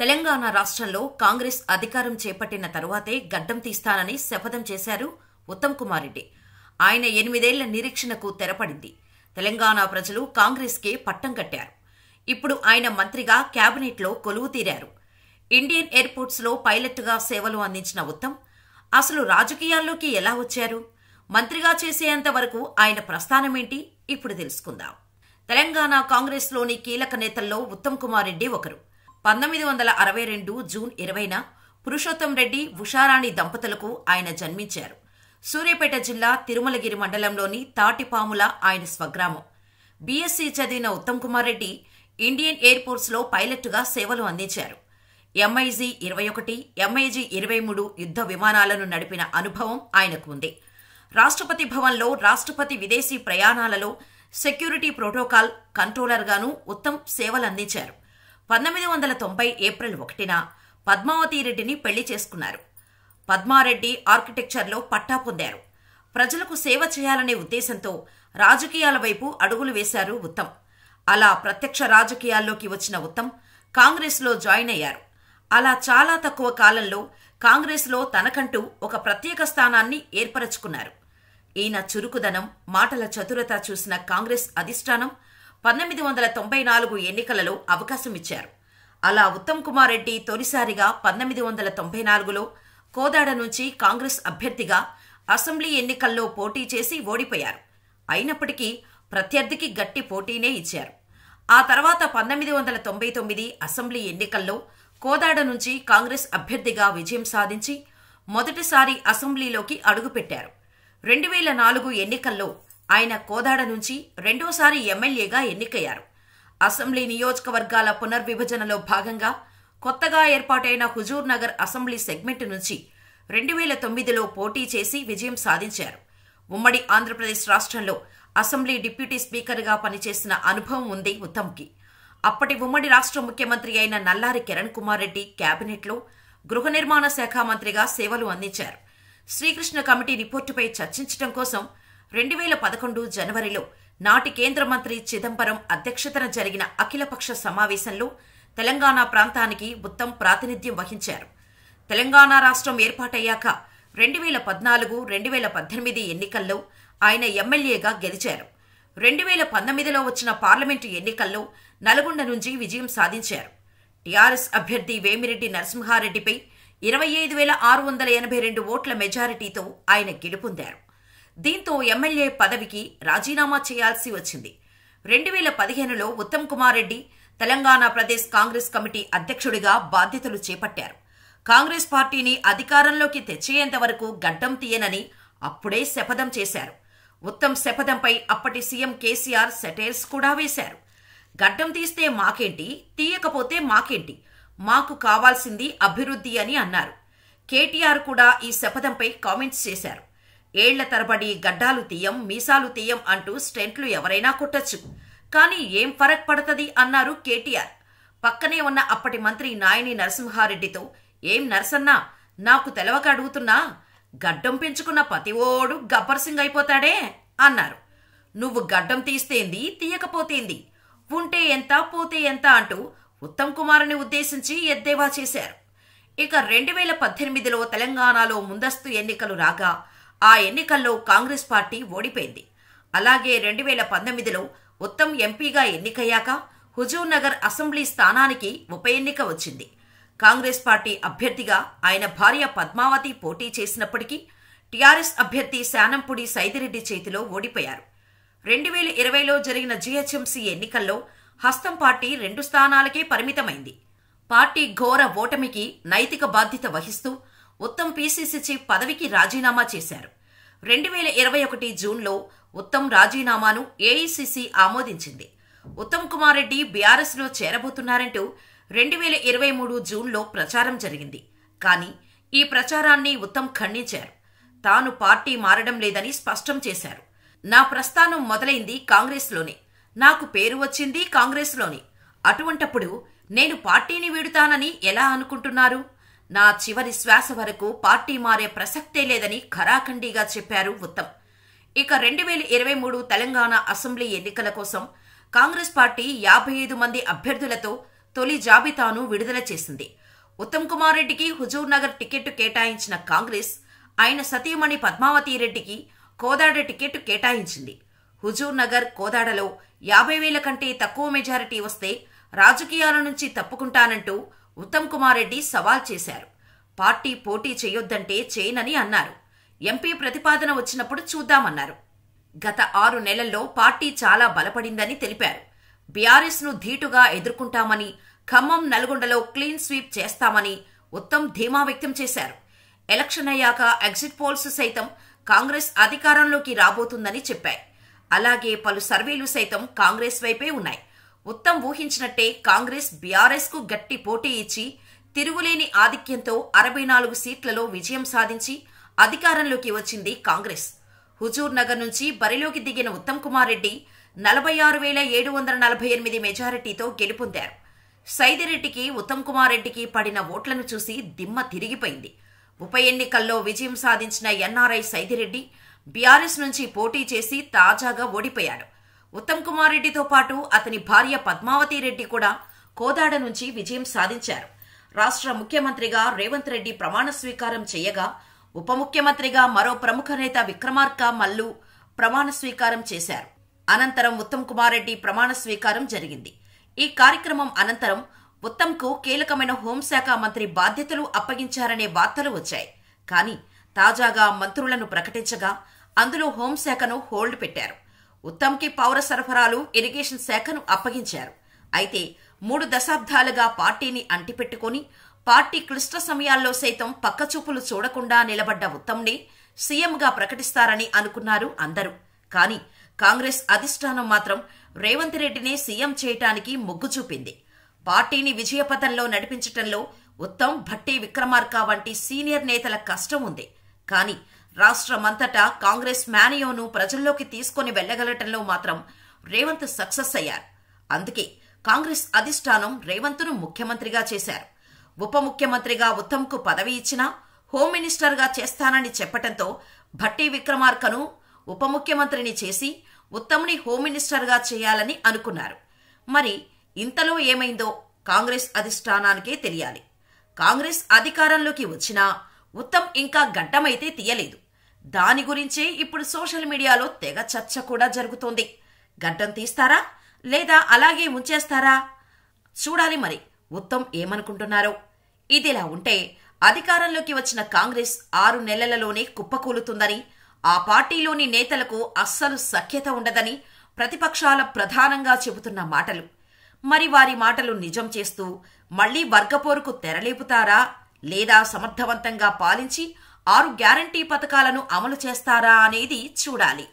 తెలంగాణ రాష్ట్రంలో కాంగ్రెస్ అధికారం చేపట్టిన తరువాతే గడ్డం తీస్తానని శపథం చేశారు ఉత్తమ్ కుమార్ రెడ్డి ఆయన ఎనిమిదేళ్ల నిరీక్షణకు తెరపడింది తెలంగాణ ప్రజలు కాంగ్రెస్కే పట్టం కట్టారు ఇప్పుడు ఆయన మంత్రిగా క్యాబినెట్లో కొలువు తీరారు ఇండియన్ ఎయిర్పోర్ట్స్లో పైలట్గా సేవలు అందించిన ఉత్తమ్ అసలు రాజకీయాల్లోకి ఎలా వచ్చారు మంత్రిగా చేసేంత వరకు ఆయన ప్రస్థానమేంటి ఇప్పుడు తెలుసుకుందాం తెలంగాణ కాంగ్రెస్లోని కీలక నేతల్లో ఉత్తమ్ కుమార్ రెడ్డి ఒకరు పంతొమ్మిది వందల అరవై రెండు జూన్ ఇరవైన పురుషోత్తం రెడ్డి ఉషారాణి దంపతులకు ఆయన జన్మించారు సూర్యాపేట జిల్లా తిరుమలగిరి మండలంలోని తాటిపాముల ఆయన స్వగ్రామం బీఎస్సీ చదివిన ఉత్తమ్ కుమార్ రెడ్డి ఇండియన్ ఎయిర్ ఫోర్స్లో పైలట్గా సేవలు అందించారు ఎంఐజీ ఇరవై ఒకటి ఎంఐజీ ఇరవై మూడు యుద్ధ విమానాలను నడిపిన అనుభవం ఆయనకు ఉంది రాష్ట్రపతి భవన్లో రాష్ట్రపతి విదేశీ ప్రయాణాలలో సెక్యూరిటీ ప్రోటోకాల్ కంట్రోలర్గాను ఉత్తమ్ సేవలందించారు పంతొమ్మిది వందల తొంభై ఏప్రిల్ ఒకటిన పద్మావతి రెడ్డిని పెళ్లి చేసుకున్నారు పద్మారెడ్డి ఆర్కిటెక్చర్లో పట్టా పొందారు ప్రజలకు సేవ చేయాలనే ఉద్దేశంతో రాజకీయాల వైపు అడుగులు వేశారు ఉత్తమ్ అలా ప్రత్యక్ష రాజకీయాల్లోకి వచ్చిన ఉత్తమ్ కాంగ్రెస్లో జాయిన్ అయ్యారు అలా చాలా తక్కువ కాలంలో కాంగ్రెస్లో తనకంటూ ఒక ప్రత్యేక స్థానాన్ని ఏర్పరచుకున్నారు ఈయన చురుకుదనం మాటల చతురత చూసిన కాంగ్రెస్ అధిష్టానం పంతొమ్మిది వందల తొంభై నాలుగు ఎన్నికలలో అవకాశం ఇచ్చారు అలా ఉత్తమ్ కుమార్ రెడ్డి తొలిసారిగా పంతొమ్మిది వందల తొంభై నాలుగులో కోదాడ నుంచి కాంగ్రెస్ అభ్యర్థిగా అసెంబ్లీ ఎన్నికల్లో పోటీ చేసి ఓడిపోయారు అయినప్పటికీ ప్రత్యర్థికి గట్టి పోటీనే ఇచ్చారు ఆ తర్వాత పంతొమ్మిది వందల తొంభై తొమ్మిది అసెంబ్లీ ఎన్నికల్లో కోదాడ నుంచి కాంగ్రెస్ అభ్యర్థిగా విజయం సాధించి మొదటిసారి అసెంబ్లీలోకి అడుగుపెట్టారు రెండు వేల నాలుగు ఎన్నికల్లో ఆయన కోదాడ నుంచి రెండోసారి ఎమ్మెల్యేగా ఎన్నికయ్యారు అసెంబ్లీ నియోజకవర్గాల పునర్విభజనలో భాగంగా కొత్తగా ఏర్పాటైన హుజూర్ నగర్ అసెంబ్లీ సెగ్మెంట్ నుంచి రెండు వేల తొమ్మిదిలో పోటీ చేసి విజయం సాధించారు ఉమ్మడి ఆంధ్రప్రదేశ్ రాష్ట్రంలో అసెంబ్లీ డిప్యూటీ స్పీకర్గా పనిచేసిన అనుభవం ఉంది ఉత్తమ్కి అప్పటి ఉమ్మడి రాష్ట్ర ముఖ్యమంత్రి అయిన నల్లారి కిరణ్ కుమార్ రెడ్డి కేబినెట్లో గృహ నిర్మాణ శాఖ మంత్రిగా సేవలు అందించారు శ్రీకృష్ణ కమిటీ రిపోర్టుపై చర్చించడం కోసం రెండు వేల పదకొండు జనవరిలో నాటి కేంద్ర మంత్రి చిదంబరం అధ్యక్షతన జరిగిన అఖిలపక్ష సమావేశంలో తెలంగాణ ప్రాంతానికి ఉత్తమ్ ప్రాతినిధ్యం వహించారు తెలంగాణ రాష్ట్రం ఏర్పాటయ్యాక రెండు వేల పద్నాలుగు రెండు వేల పద్దెనిమిది ఎన్నికల్లో ఆయన ఎమ్మెల్యేగా గెలిచారు రెండు వేల పంతొమ్మిదిలో వచ్చిన పార్లమెంటు ఎన్నికల్లో నల్గొండ నుంచి విజయం సాధించారు టీఆర్ఎస్ అభ్యర్థి వేమిరెడ్డి నరసింహారెడ్డిపై ఇరవై ఐదు వేల ఆరు వందల ఎనభై రెండు ఓట్ల మెజారిటీతో ఆయన గెలుపొందారు దీంతో ఎమ్మెల్యే పదవికి రాజీనామా చేయాల్సి వచ్చింది రెండు వేల పదిహేనులో ఉత్తమ్ కుమార్ రెడ్డి తెలంగాణ ప్రదేశ్ కాంగ్రెస్ కమిటీ అధ్యక్షుడిగా బాధ్యతలు చేపట్టారు కాంగ్రెస్ పార్టీని అధికారంలోకి తెచ్చేంత వరకు గడ్డం తీయనని అప్పుడే శపథం చేశారు ఉత్తమ్ శపథంపై అప్పటి సీఎం కేసీఆర్ సెటైర్స్ కూడా వేశారు గడ్డం తీస్తే మాకేంటి తీయకపోతే మాకేంటి మాకు కావాల్సింది అభివృద్ధి అని అన్నారు కేటీఆర్ కూడా ఈ శపథంపై కామెంట్స్ చేశారు ఏళ్ల తరబడి గడ్డాలు తీయం మీసాలు తీయం అంటూ స్టెంట్లు ఎవరైనా కుట్టచ్చు కానీ ఏం ఫరక్ పడుతుంది అన్నారు కేటీఆర్ పక్కనే ఉన్న అప్పటి మంత్రి నాయని నరసింహారెడ్డితో ఏం నరసన్నా నాకు తెలవక అడుగుతున్నా గడ్డం పెంచుకున్న పతివోడు గబ్బర్ సింగ్ అయిపోతాడే అన్నారు నువ్వు గడ్డం తీస్తేంది తీయకపోతేంది ఉంటే ఎంత పోతే ఎంత అంటూ ఉత్తమ్ కుమార్ని ఉద్దేశించి ఎద్దేవా చేశారు ఇక రెండు వేల పద్దెనిమిదిలో తెలంగాణలో ముందస్తు ఎన్నికలు రాగా ఆ ఎన్నికల్లో కాంగ్రెస్ పార్టీ ఓడిపోయింది అలాగే రెండు వేల పంతొమ్మిదిలో ఉత్తమ్ ఎంపీగా ఎన్నికయ్యాక హుజూర్నగర్ అసెంబ్లీ స్థానానికి ఉప ఎన్నిక వచ్చింది కాంగ్రెస్ పార్టీ అభ్యర్థిగా ఆయన భార్య పద్మావతి పోటీ చేసినప్పటికీ టీఆర్ఎస్ అభ్యర్థి శానంపుడి సైదిరెడ్డి చేతిలో ఓడిపోయారు రెండు వేల ఇరవైలో జరిగిన జీహెచ్ఎంసీ ఎన్నికల్లో హస్తం పార్టీ రెండు స్థానాలకే పరిమితమైంది పార్టీ ఘోర ఓటమికి నైతిక బాధ్యత వహిస్తూ ఉత్తమ్ పిసిసి చీఫ్ పదవికి రాజీనామా చేశారు రెండు వేల ఇరవై ఒకటి జూన్లో ఉత్తమ్ రాజీనామాను ఏఐసిసి ఆమోదించింది ఉత్తమ్ కుమార్ రెడ్డి బీఆర్ఎస్లో చేరబోతున్నారంటూ రెండు వేల ఇరవై మూడు జూన్లో ప్రచారం జరిగింది కానీ ఈ ప్రచారాన్ని ఉత్తమ్ ఖండించారు తాను పార్టీ మారడం లేదని స్పష్టం చేశారు నా ప్రస్థానం మొదలైంది కాంగ్రెస్లోనే నాకు పేరు వచ్చింది కాంగ్రెస్లోనే అటువంటప్పుడు నేను పార్టీని వీడుతానని ఎలా అనుకుంటున్నారు నా చివరి శ్వాస వరకు పార్టీ మారే ప్రసక్తే లేదని ఖరాఖండిగా చెప్పారు ఉత్తమ్ ఇక రెండు వేల ఇరవై మూడు తెలంగాణ అసెంబ్లీ ఎన్నికల కోసం కాంగ్రెస్ పార్టీ యాభై ఐదు మంది అభ్యర్థులతో తొలి జాబితాను విడుదల చేసింది ఉత్తమ్ కుమార్ రెడ్డికి హుజూర్ నగర్ టికెట్టు కేటాయించిన కాంగ్రెస్ ఆయన సతీమణి పద్మావతి రెడ్డికి కోదాడ టికెట్ కేటాయించింది హుజూర్ నగర్ కోదాడలో యాభై వేల కంటే తక్కువ మెజారిటీ వస్తే రాజకీయాల నుంచి తప్పుకుంటానంటూ ఉత్తమ్ కుమార్ రెడ్డి సవాల్ చేశారు పార్టీ పోటీ చేయొద్దంటే చేయనని అన్నారు ఎంపీ ప్రతిపాదన వచ్చినప్పుడు చూద్దామన్నారు గత ఆరు నెలల్లో పార్టీ చాలా బలపడిందని తెలిపారు ను ధీటుగా ఎదుర్కొంటామని ఖమ్మం నల్గొండలో క్లీన్ స్వీప్ చేస్తామని ఉత్తమ్ ధీమా వ్యక్తం చేశారు ఎలక్షన్ అయ్యాక ఎగ్జిట్ పోల్స్ సైతం కాంగ్రెస్ అధికారంలోకి రాబోతుందని చెప్పాయి అలాగే పలు సర్వేలు సైతం కాంగ్రెస్ వైపే ఉన్నాయి ఉత్తమ్ ఊహించినట్టే కాంగ్రెస్ బీఆర్ఎస్కు గట్టి పోటీ ఇచ్చి తిరుగులేని ఆధిక్యంతో అరవై నాలుగు సీట్లలో విజయం సాధించి అధికారంలోకి వచ్చింది కాంగ్రెస్ హుజూర్ నగర్ నుంచి బరిలోకి దిగిన ఉత్తమ్ కుమార్ రెడ్డి నలభై ఆరు వేల ఏడు వందల నలభై ఎనిమిది మెజారిటీతో గెలుపొందారు సైదిరెడ్డికి ఉత్తమ్ కుమార్ రెడ్డికి పడిన ఓట్లను చూసి దిమ్మ తిరిగిపోయింది ఉప ఎన్నికల్లో విజయం సాధించిన ఎన్ఆర్ఐ సైదిరెడ్డి బీఆర్ఎస్ నుంచి పోటీ చేసి తాజాగా ఓడిపోయాడు ఉత్తమ్ కుమార్ రెడ్డితో పాటు అతని భార్య పద్మావతి రెడ్డి కూడా కోదాడ నుంచి విజయం సాధించారు రాష్ట్ర ముఖ్యమంత్రిగా రేవంత్ రెడ్డి ప్రమాణ స్వీకారం చేయగా ఉప ముఖ్యమంత్రిగా మరో ప్రముఖ నేత విక్రమార్క మల్లు ప్రమాణ స్వీకారం చేశారు అనంతరం ఉత్తమ్ కుమార్ రెడ్డి ప్రమాణ స్వీకారం జరిగింది ఈ కార్యక్రమం అనంతరం ఉత్తమ్కు కీలకమైన హోంశాఖ మంత్రి బాధ్యతలు అప్పగించారనే వార్తలు వచ్చాయి కానీ తాజాగా మంత్రులను ప్రకటించగా అందులో హోంశాఖను హోల్డ్ పెట్టారు ఉత్తమ్కి పౌర సరఫరాలు ఇరిగేషన్ శాఖను అప్పగించారు అయితే మూడు దశాబ్దాలుగా పార్టీని అంటిపెట్టుకుని పార్టీ క్లిష్ట సమయాల్లో సైతం పక్కచూపులు చూడకుండా నిలబడ్డ ఉత్తమ్ని సీఎంగా ప్రకటిస్తారని అనుకున్నారు అందరూ కానీ కాంగ్రెస్ అధిష్టానం మాత్రం రేవంత్ రెడ్డిని సీఎం చేయటానికి మొగ్గు చూపింది పార్టీని విజయపథంలో నడిపించటంలో ఉత్తమ్ భట్టి విక్రమార్క వంటి సీనియర్ నేతల కష్టం ఉంది కానీ రాష్ట్రమంతటా కాంగ్రెస్ మేనియోను ప్రజల్లోకి తీసుకుని వెళ్లగలటంలో మాత్రం రేవంత్ సక్సెస్ అయ్యారు అందుకే కాంగ్రెస్ అధిష్టానం రేవంత్ను ముఖ్యమంత్రిగా చేశారు ఉప ముఖ్యమంత్రిగా ఉత్తమ్కు పదవి ఇచ్చినా హోమ్ మినిస్టర్గా చేస్తానని చెప్పటంతో భట్టి విక్రమార్కను ఉప ముఖ్యమంత్రిని చేసి ఉత్తమ్ని హోమ్ మినిస్టర్గా చేయాలని అనుకున్నారు మరి ఇంతలో ఏమైందో కాంగ్రెస్ అధిష్టానానికే తెలియాలి కాంగ్రెస్ అధికారంలోకి వచ్చినా ఉత్తమ్ ఇంకా గడ్డమైతే తీయలేదు దాని గురించే ఇప్పుడు సోషల్ మీడియాలో తెగ చర్చ కూడా జరుగుతోంది గడ్డం తీస్తారా లేదా అలాగే ఉంచేస్తారా చూడాలి మరి ఉత్తమ్ ఏమనుకుంటున్నారో ఇదిలా ఉంటే అధికారంలోకి వచ్చిన కాంగ్రెస్ ఆరు నెలలలోనే కుప్పకూలుతుందని ఆ పార్టీలోని నేతలకు అస్సలు సఖ్యత ఉండదని ప్రతిపక్షాల ప్రధానంగా చెబుతున్న మాటలు మరి వారి మాటలు నిజం చేస్తూ మళ్లీ వర్గపోరుకు తెరలేపుతారా లేదా సమర్థవంతంగా పాలించి ఆరు గ్యారంటీ పథకాలను అమలు చేస్తారా అనేది చూడాలి